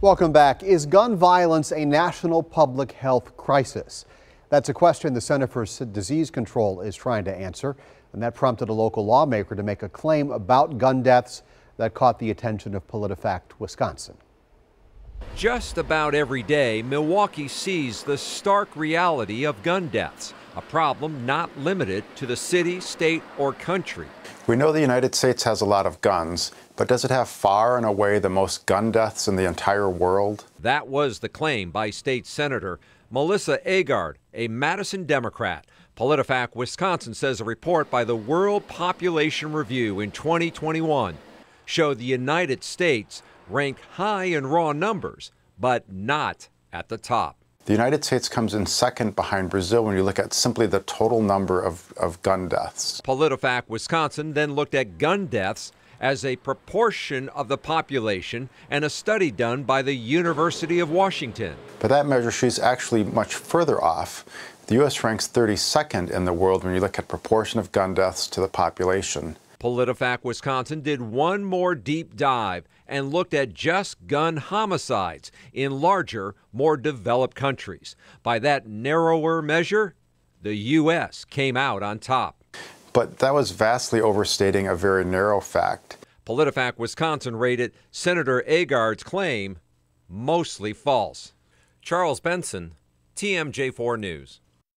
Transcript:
Welcome back. Is gun violence a national public health crisis? That's a question the Center for Disease Control is trying to answer, and that prompted a local lawmaker to make a claim about gun deaths that caught the attention of PolitiFact Wisconsin. Just about every day, Milwaukee sees the stark reality of gun deaths a problem not limited to the city, state, or country. We know the United States has a lot of guns, but does it have far and away the most gun deaths in the entire world? That was the claim by State Senator Melissa Agard, a Madison Democrat. PolitiFact Wisconsin says a report by the World Population Review in 2021 showed the United States ranked high in raw numbers, but not at the top. The United States comes in second behind Brazil when you look at simply the total number of, of gun deaths. PolitiFact Wisconsin then looked at gun deaths as a proportion of the population and a study done by the University of Washington. But that measure, she's actually much further off. The U.S. ranks 32nd in the world when you look at proportion of gun deaths to the population. PolitiFact Wisconsin did one more deep dive and looked at just gun homicides in larger, more developed countries. By that narrower measure, the U.S. came out on top. But that was vastly overstating a very narrow fact. PolitiFact Wisconsin rated Senator Agard's claim mostly false. Charles Benson, TMJ4 News.